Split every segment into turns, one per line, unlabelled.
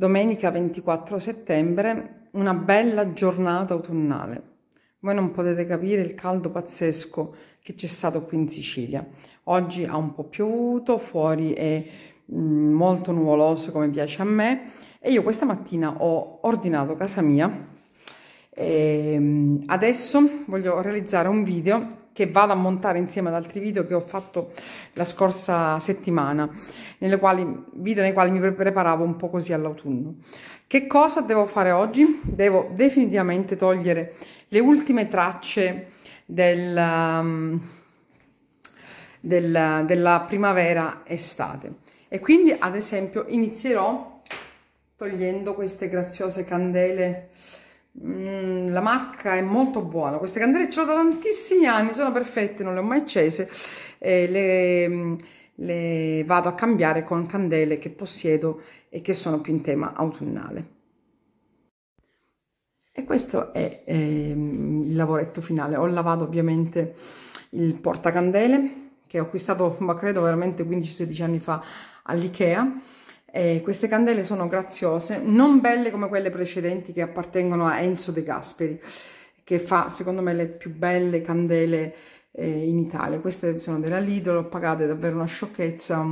Domenica 24 settembre, una bella giornata autunnale. Voi non potete capire il caldo pazzesco che c'è stato qui in Sicilia. Oggi ha un po' piovuto, fuori è mm, molto nuvoloso come piace a me e io questa mattina ho ordinato casa mia e ehm, adesso voglio realizzare un video che vado a montare insieme ad altri video che ho fatto la scorsa settimana, nelle quali, video nei quali mi preparavo un po' così all'autunno. Che cosa devo fare oggi? Devo definitivamente togliere le ultime tracce del, um, del, della primavera estate e quindi ad esempio inizierò togliendo queste graziose candele Mm, la marca è molto buona. Queste candele ce l'ho da tantissimi anni, sono perfette, non le ho mai accese. Eh, le, mm, le vado a cambiare con candele che possiedo e che sono più in tema autunnale. E questo è eh, il lavoretto finale. Ho lavato ovviamente il portacandele che ho acquistato, ma credo veramente 15-16 anni fa all'IKEA eh, queste candele sono graziose, non belle come quelle precedenti che appartengono a Enzo De Gasperi, che fa secondo me le più belle candele eh, in Italia. Queste sono della Lidl, ho pagate davvero una sciocchezza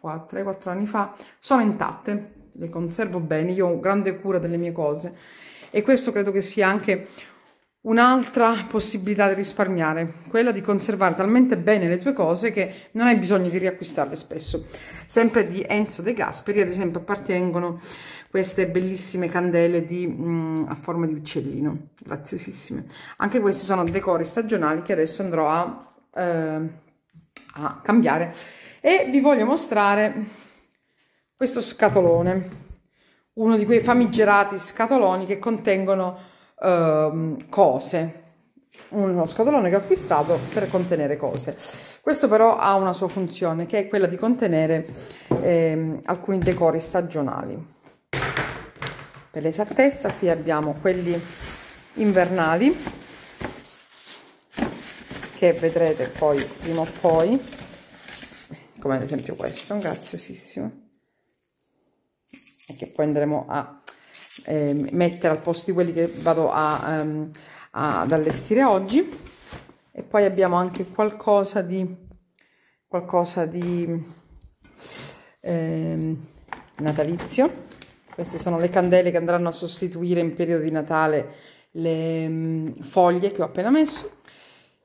3-4 anni fa. Sono intatte, le conservo bene, io ho grande cura delle mie cose e questo credo che sia anche Un'altra possibilità di risparmiare, quella di conservare talmente bene le tue cose che non hai bisogno di riacquistarle spesso. Sempre di Enzo De Gasperi, ad esempio, appartengono queste bellissime candele di, mh, mm, a forma di uccellino, graziosissime. Anche questi sono decori stagionali che adesso andrò a, eh, a cambiare. E vi voglio mostrare questo scatolone, uno di quei famigerati scatoloni che contengono Ehm, cose uno scatolone che ho acquistato per contenere cose. Questo però ha una sua funzione che è quella di contenere eh, alcuni decori stagionali. Per l'esattezza qui abbiamo quelli invernali che vedrete poi prima o poi, come ad esempio questo, graziosissimo, e che poi andremo a eh, mettere al posto di quelli che vado a, um, ehm, a, ad allestire oggi e poi abbiamo anche qualcosa di qualcosa di eh, natalizio queste sono le candele che andranno a sostituire in periodo di Natale le um, foglie che ho appena messo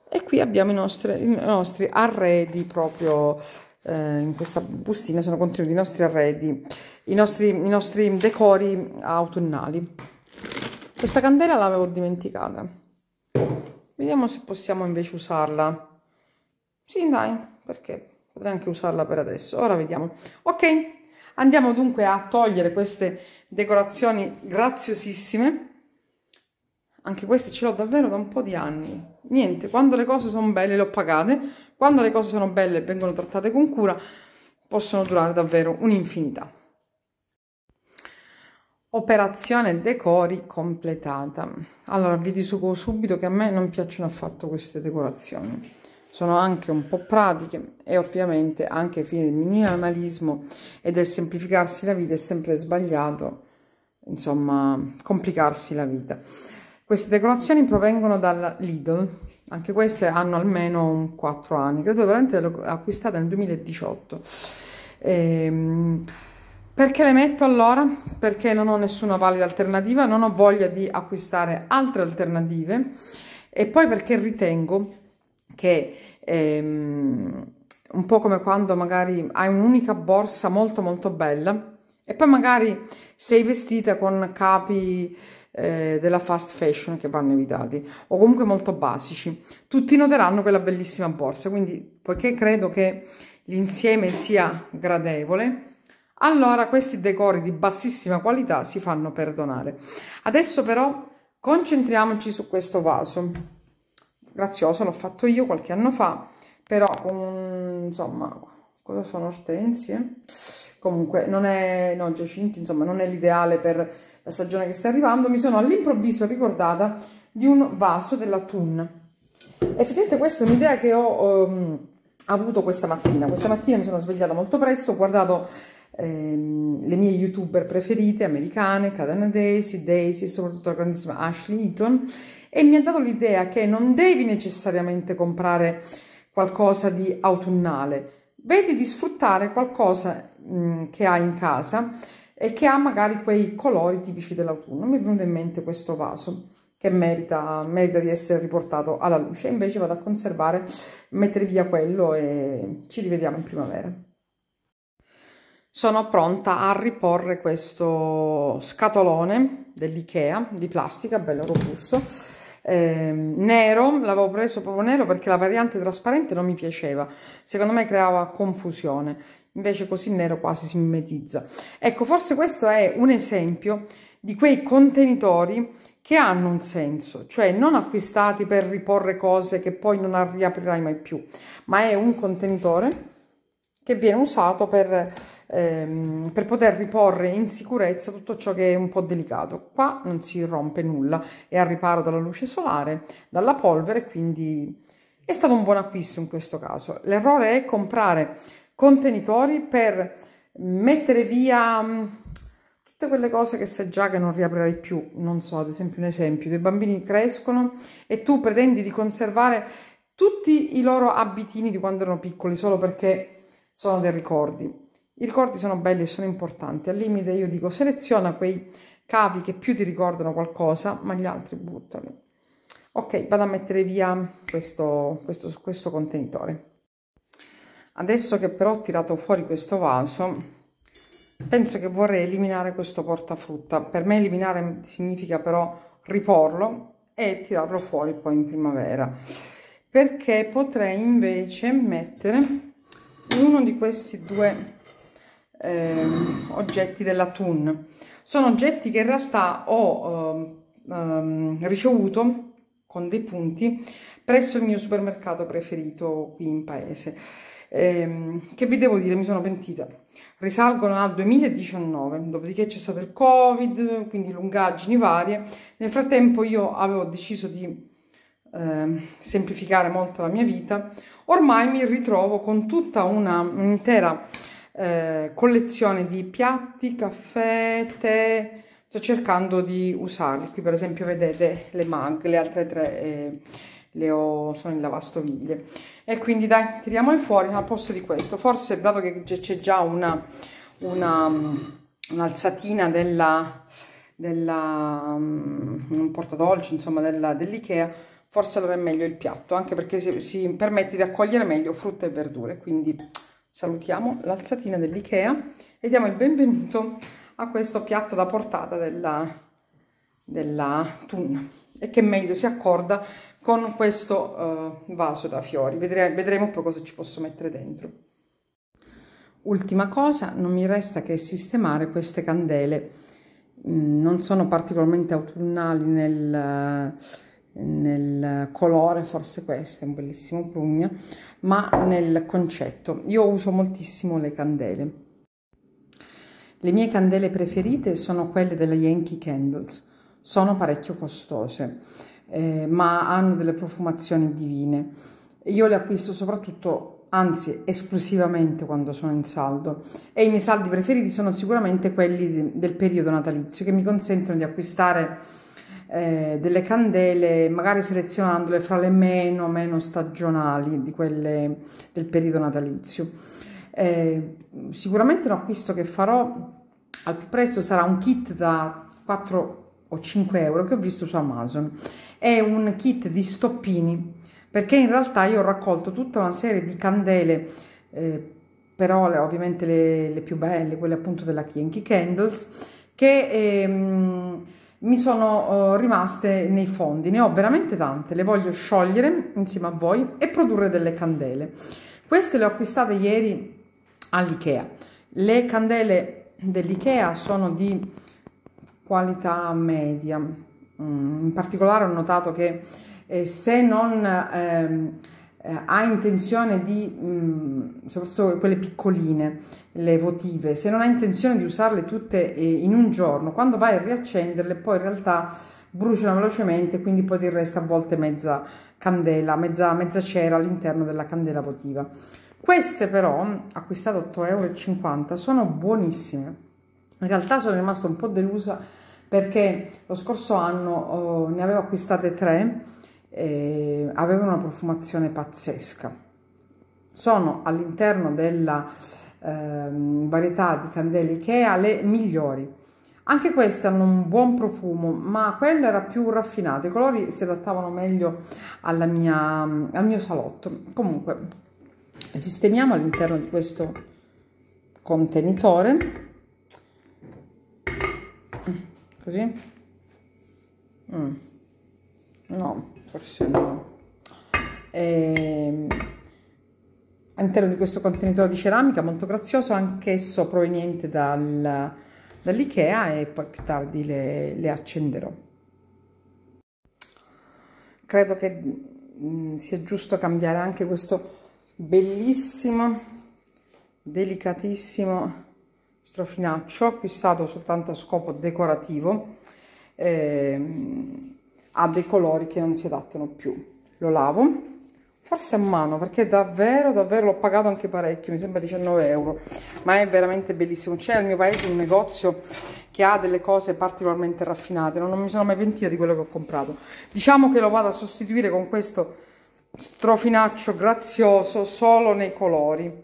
e qui abbiamo i nostri, i nostri arredi proprio eh, in questa bustina sono contenuti i nostri arredi, i nostri, i nostri decori autunnali. Questa candela l'avevo dimenticata. Vediamo se possiamo invece usarla. Sì, dai, perché potrei anche usarla per adesso. Ora vediamo. Ok, andiamo dunque a togliere queste decorazioni graziosissime anche queste ce l'ho davvero da un po' di anni. Niente, quando le cose sono belle le ho pagate, quando le cose sono belle e vengono trattate con cura, possono durare davvero un'infinità. Operazione decori completata. Allora, vi dico subito che a me non piacciono affatto queste decorazioni. Sono anche un po' pratiche e ovviamente anche fine del minimalismo e del semplificarsi la vita è sempre sbagliato, insomma, complicarsi la vita. Queste decorazioni provengono dal Lidl, anche queste hanno almeno 4 anni, credo veramente le ho acquistate nel 2018. Ehm, perché le metto allora? Perché non ho nessuna valida alternativa, non ho voglia di acquistare altre alternative e poi perché ritengo che ehm, un po' come quando magari hai un'unica borsa molto molto bella e poi magari sei vestita con capi eh, della fast fashion che vanno evitati o comunque molto basici. Tutti noteranno quella bellissima borsa, quindi poiché credo che l'insieme sia gradevole, allora questi decori di bassissima qualità si fanno perdonare. Adesso però concentriamoci su questo vaso. Grazioso, l'ho fatto io qualche anno fa, però con, insomma, cosa sono ortensie? comunque non è, no, Giacinti, insomma, non è l'ideale per la stagione che sta arrivando, mi sono all'improvviso ricordata di un vaso della Thun. Effettivamente questa è un'idea che ho ehm, avuto questa mattina. Questa mattina mi sono svegliata molto presto, ho guardato ehm, le mie youtuber preferite, americane, canadesi, Daisy e soprattutto la grandissima Ashley Eaton, e mi ha dato l'idea che non devi necessariamente comprare qualcosa di autunnale, vedi di sfruttare qualcosa mh, mm, che hai in casa e che ha magari quei colori tipici dell'autunno. Mi è venuto in mente questo vaso che merita, merita di essere riportato alla luce, invece vado a conservare, mettere via quello e ci rivediamo in primavera. Sono pronta a riporre questo scatolone dell'IKEA di plastica, bello robusto, eh, nero, l'avevo preso proprio nero perché la variante trasparente non mi piaceva, secondo me creava confusione, invece così nero quasi si mimetizza. Ecco, forse questo è un esempio di quei contenitori che hanno un senso, cioè non acquistati per riporre cose che poi non riaprirai mai più, ma è un contenitore che viene usato per ehm, per poter riporre in sicurezza tutto ciò che è un po' delicato. Qua non si rompe nulla, è al riparo dalla luce solare, dalla polvere, quindi è stato un buon acquisto in questo caso. L'errore è comprare contenitori per mettere via mm, tutte quelle cose che sai già che non riaprirai più. Non so, ad esempio un esempio, dei bambini crescono e tu pretendi di conservare tutti i loro abitini di quando erano piccoli solo perché sono dei ricordi. I ricordi sono belli e sono importanti. Al limite io dico seleziona quei capi che più ti ricordano qualcosa, ma gli altri buttali. Ok, vado a mettere via questo, questo, questo contenitore. Adesso che però ho tirato fuori questo vaso, penso che vorrei eliminare questo portafrutta. Per me eliminare significa però riporlo e tirarlo fuori poi in primavera. Perché potrei invece mettere uno di questi due eh, oggetti della TUN. Sono oggetti che in realtà ho ehm, ehm, ricevuto con dei punti presso il mio supermercato preferito qui in paese. Ehm, che vi devo dire, mi sono pentita. Risalgono al 2019, dopodiché c'è stato il Covid, quindi lungaggini varie. Nel frattempo io avevo deciso di eh, semplificare molto la mia vita. Ormai mi ritrovo con tutta una, un'intera eh, collezione di piatti, caffè, tè, sto cercando di usarli. Qui per esempio vedete le mag, le altre tre eh, le ho, sono in lavastoviglie. E quindi dai, tiriamole fuori al posto di questo. Forse dato che c'è già una, una un'alzatina della, della mm, um, portadolci, insomma dell'Ikea, dell forse allora è meglio il piatto, anche perché si, si permette di accogliere meglio frutta e verdure, quindi salutiamo l'alzatina dell'Ikea e diamo il benvenuto a questo piatto da portata della, della tuna e che meglio si accorda con questo uh, vaso da fiori. Vedremo, vedremo poi cosa ci posso mettere dentro. Ultima cosa, non mi resta che sistemare queste candele. Mm, non sono particolarmente autunnali nel nel colore forse questo è un bellissimo prugna ma nel concetto io uso moltissimo le candele le mie candele preferite sono quelle della Yankee Candles sono parecchio costose eh, ma hanno delle profumazioni divine io le acquisto soprattutto anzi esclusivamente quando sono in saldo e i miei saldi preferiti sono sicuramente quelli del periodo natalizio che mi consentono di acquistare eh, delle candele, magari selezionandole fra le meno, meno stagionali di quelle del periodo natalizio. Eh, sicuramente un acquisto che farò al più presto sarà un kit da 4 o 5 euro che ho visto su Amazon. È un kit di stoppini perché in realtà io ho raccolto tutta una serie di candele. Eh, però ovviamente le, le, più belle, quelle appunto della Kinky Candles, che ehm, mi sono uh, rimaste nei fondi, ne ho veramente tante, le voglio sciogliere insieme a voi e produrre delle candele. Queste le ho acquistate ieri all'IKEA. Le candele dell'IKEA sono di qualità media, mm, in particolare ho notato che eh, se non... Ehm, eh, ha intenzione di, mh, mm, soprattutto quelle piccoline, le votive, se non ha intenzione di usarle tutte eh, in un giorno, quando vai a riaccenderle poi in realtà bruciano velocemente, quindi poi ti resta a volte mezza candela, mezza, mezza cera all'interno della candela votiva. Queste però, acquistate 8,50 euro, sono buonissime. In realtà sono rimasta un po' delusa perché lo scorso anno oh, ne avevo acquistate 3 eh, aveva una profumazione pazzesca. Sono all'interno della eh, varietà di candele Ikea le migliori. Anche queste hanno un buon profumo, ma quella era più raffinata, i colori si adattavano meglio mia, al mio salotto. Comunque, sistemiamo all'interno di questo contenitore, mm, così. Mm. No, forse no. E, ehm, all'interno di questo contenitore di ceramica molto grazioso, anch'esso proveniente dal, dall'IKEA e poi più tardi le, le accenderò. Credo che mh, mm, sia giusto cambiare anche questo bellissimo, delicatissimo strofinaccio acquistato soltanto a scopo decorativo. Eh, ha dei colori che non si adattano più lo lavo forse a mano perché davvero davvero l'ho pagato anche parecchio mi sembra 19 euro ma è veramente bellissimo c'è al mio paese un negozio che ha delle cose particolarmente raffinate non mi sono mai pentita di quello che ho comprato diciamo che lo vado a sostituire con questo strofinaccio grazioso solo nei colori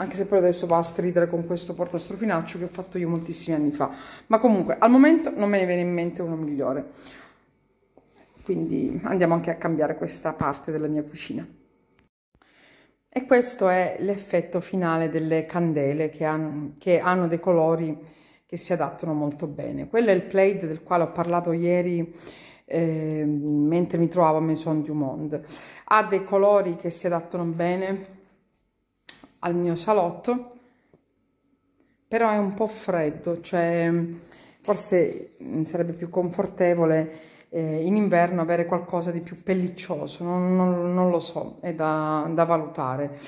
anche se poi adesso va a stridere con questo portastrofinaccio che ho fatto io moltissimi anni fa ma comunque al momento non me ne viene in mente uno migliore quindi andiamo anche a cambiare questa parte della mia cucina. E questo è l'effetto finale delle candele che hanno, che hanno, dei colori che si adattano molto bene. Quello è il plaid del quale ho parlato ieri eh, mentre mi trovavo a Maison du Monde. Ha dei colori che si adattano bene al mio salotto, però è un po' freddo, cioè forse mm, sarebbe più confortevole eh, in inverno avere qualcosa di più pelliccioso, non, non, non lo so, è da, da valutare.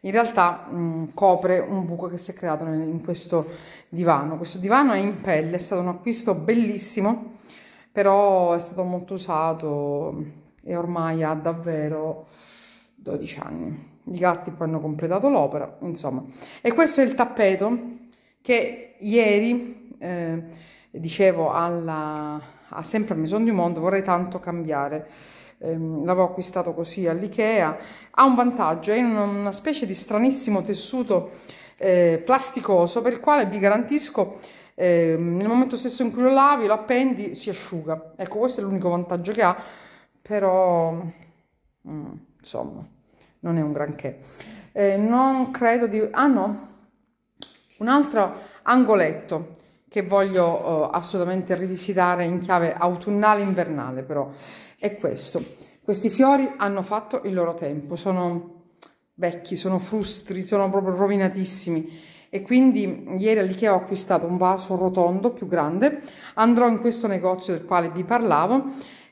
In realtà mh, mm, copre un buco che si è creato in questo divano. Questo divano è in pelle, è stato un acquisto bellissimo, però è stato molto usato e ormai ha davvero 12 anni. I gatti poi hanno completato l'opera, insomma. E questo è il tappeto che ieri... Eh, dicevo alla, a sempre a Maison du Monde, vorrei tanto cambiare. Ehm, l'avevo acquistato così all'Ikea, ha un vantaggio, è una, una specie di stranissimo tessuto eh, plasticoso per il quale vi garantisco eh, nel momento stesso in cui lo lavi, lo appendi, si asciuga. Ecco, questo è l'unico vantaggio che ha, però mm, insomma, non è un granché. Eh, non credo di... Ah no, un altro angoletto che voglio eh, assolutamente rivisitare in chiave autunnale-invernale però, è questo. Questi fiori hanno fatto il loro tempo, sono vecchi, sono frustri, sono proprio rovinatissimi e quindi ieri all'Ikea ho acquistato un vaso rotondo più grande, andrò in questo negozio del quale vi parlavo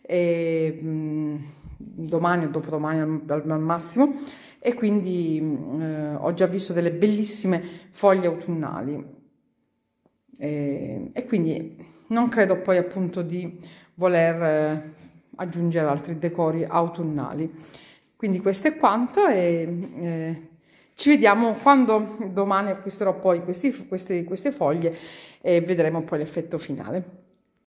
e, mh, mm, domani o dopodomani al, al massimo e quindi mm, eh, ho già visto delle bellissime foglie autunnali e, e quindi non credo poi appunto di voler eh, aggiungere altri decori autunnali. Quindi questo è quanto e eh, ci vediamo quando domani acquisterò poi questi, queste, queste foglie e vedremo poi l'effetto finale.